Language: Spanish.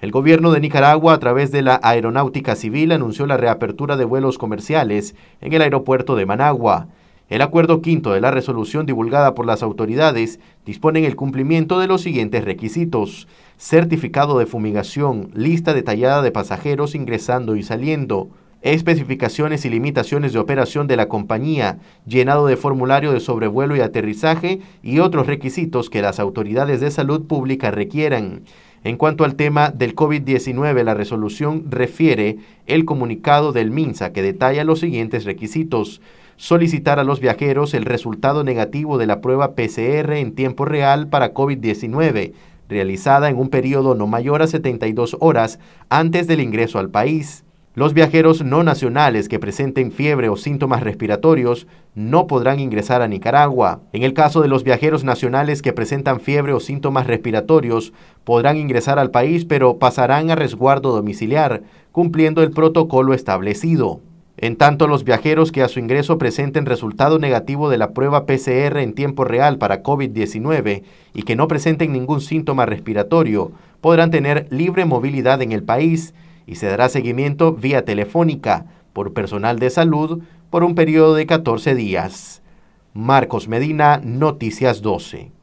El gobierno de Nicaragua, a través de la Aeronáutica Civil, anunció la reapertura de vuelos comerciales en el aeropuerto de Managua. El acuerdo quinto de la resolución divulgada por las autoridades dispone en el cumplimiento de los siguientes requisitos. Certificado de fumigación, lista detallada de pasajeros ingresando y saliendo, especificaciones y limitaciones de operación de la compañía, llenado de formulario de sobrevuelo y aterrizaje y otros requisitos que las autoridades de salud pública requieran. En cuanto al tema del COVID-19, la resolución refiere el comunicado del MINSA que detalla los siguientes requisitos. Solicitar a los viajeros el resultado negativo de la prueba PCR en tiempo real para COVID-19, realizada en un periodo no mayor a 72 horas antes del ingreso al país los viajeros no nacionales que presenten fiebre o síntomas respiratorios no podrán ingresar a Nicaragua. En el caso de los viajeros nacionales que presentan fiebre o síntomas respiratorios, podrán ingresar al país pero pasarán a resguardo domiciliar, cumpliendo el protocolo establecido. En tanto, los viajeros que a su ingreso presenten resultado negativo de la prueba PCR en tiempo real para COVID-19 y que no presenten ningún síntoma respiratorio, podrán tener libre movilidad en el país y se dará seguimiento vía telefónica por personal de salud por un periodo de 14 días. Marcos Medina, Noticias 12.